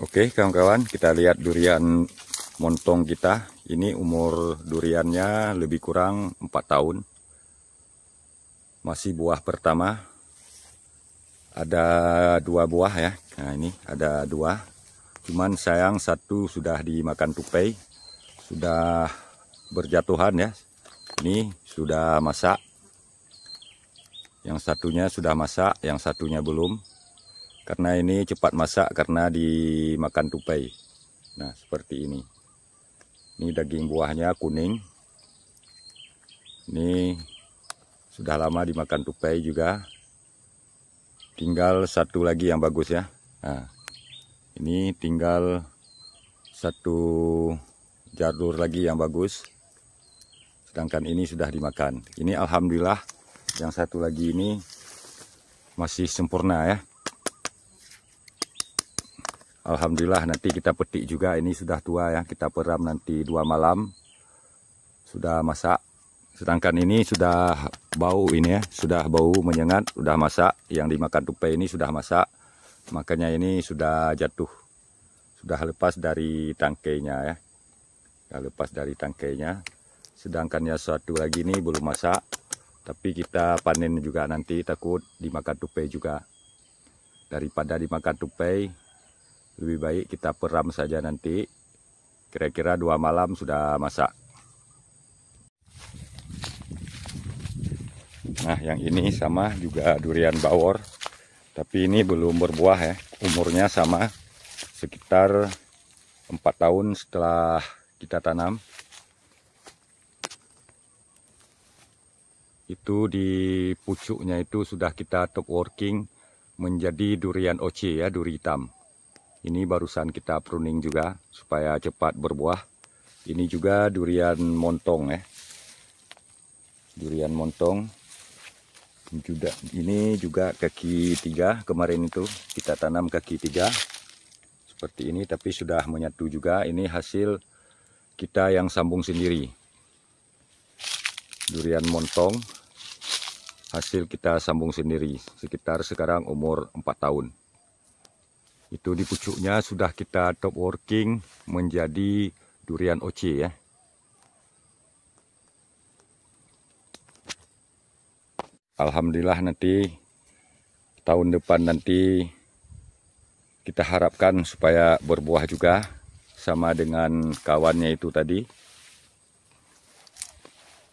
Oke kawan-kawan kita lihat durian montong kita ini umur duriannya lebih kurang 4 tahun masih buah pertama ada dua buah ya nah ini ada dua cuman sayang satu sudah dimakan tupai sudah berjatuhan ya ini sudah masak yang satunya sudah masak yang satunya belum karena ini cepat masak karena dimakan tupai. Nah, seperti ini. Ini daging buahnya kuning. Ini sudah lama dimakan tupai juga. Tinggal satu lagi yang bagus ya. Nah, ini tinggal satu jalur lagi yang bagus. Sedangkan ini sudah dimakan. Ini alhamdulillah yang satu lagi ini masih sempurna ya. Alhamdulillah nanti kita petik juga ini sudah tua ya kita peram nanti dua malam sudah masak sedangkan ini sudah bau ini ya sudah bau menyengat sudah masak yang dimakan tupai ini sudah masak makanya ini sudah jatuh sudah lepas dari tangkainya ya sudah lepas dari tangkainya sedangkan yang satu lagi ini belum masak tapi kita panen juga nanti takut dimakan tupai juga daripada dimakan tupai lebih baik kita peram saja nanti kira-kira dua malam sudah masak nah yang ini sama juga durian bawor tapi ini belum berbuah ya umurnya sama sekitar 4 tahun setelah kita tanam itu di pucuknya itu sudah kita top working menjadi durian oce ya duri hitam ini barusan kita pruning juga supaya cepat berbuah. Ini juga durian montong ya. Durian montong. ini juga kaki tiga kemarin itu kita tanam kaki tiga seperti ini tapi sudah menyatu juga ini hasil kita yang sambung sendiri durian montong hasil kita sambung sendiri sekitar sekarang umur 4 tahun itu di pucuknya sudah kita top working menjadi durian OC ya. Alhamdulillah nanti tahun depan nanti kita harapkan supaya berbuah juga sama dengan kawannya itu tadi.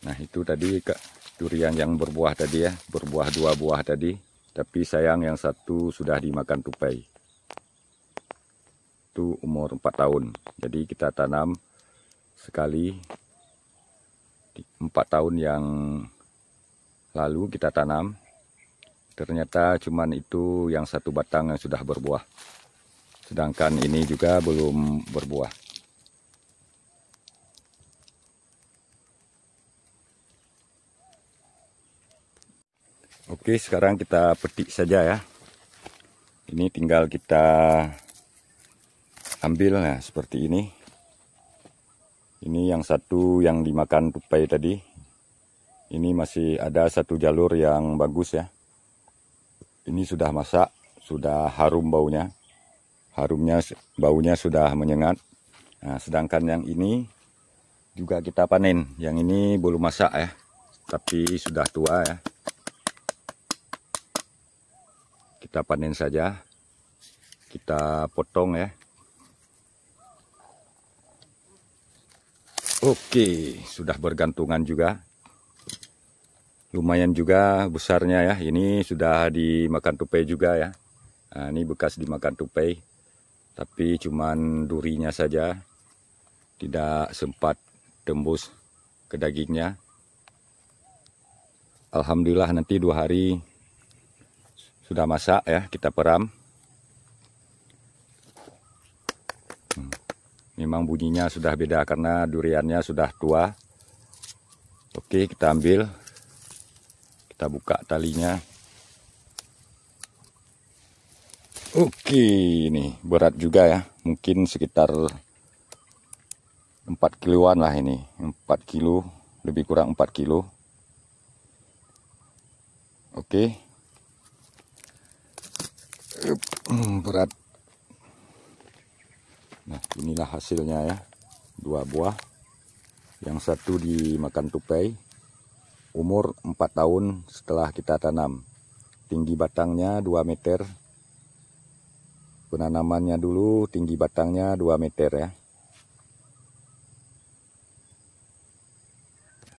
Nah itu tadi durian yang berbuah tadi ya, berbuah dua buah tadi. Tapi sayang yang satu sudah dimakan tupai itu umur 4 tahun jadi kita tanam sekali 4 tahun yang lalu kita tanam ternyata cuman itu yang satu batang yang sudah berbuah sedangkan ini juga belum berbuah Oke sekarang kita petik saja ya ini tinggal kita ambil nah seperti ini ini yang satu yang dimakan tupai tadi ini masih ada satu jalur yang bagus ya ini sudah masak sudah harum baunya harumnya baunya sudah menyengat nah, sedangkan yang ini juga kita panen yang ini belum masak ya tapi sudah tua ya kita panen saja kita potong ya Oke, sudah bergantungan juga. Lumayan juga besarnya ya. Ini sudah dimakan tupai juga ya. Nah, ini bekas dimakan tupai. Tapi cuman durinya saja. Tidak sempat tembus ke dagingnya. Alhamdulillah nanti dua hari sudah masak ya kita peram. Memang bunyinya sudah beda karena duriannya sudah tua. Oke, kita ambil. Kita buka talinya. Oke, ini berat juga ya. Mungkin sekitar 4 kiloan lah ini. 4 kilo, lebih kurang 4 kilo. Oke. Hmm, berat Nah, inilah hasilnya ya. Dua buah. Yang satu dimakan tupai. Umur 4 tahun setelah kita tanam. Tinggi batangnya 2 meter. Penanamannya dulu tinggi batangnya 2 meter ya.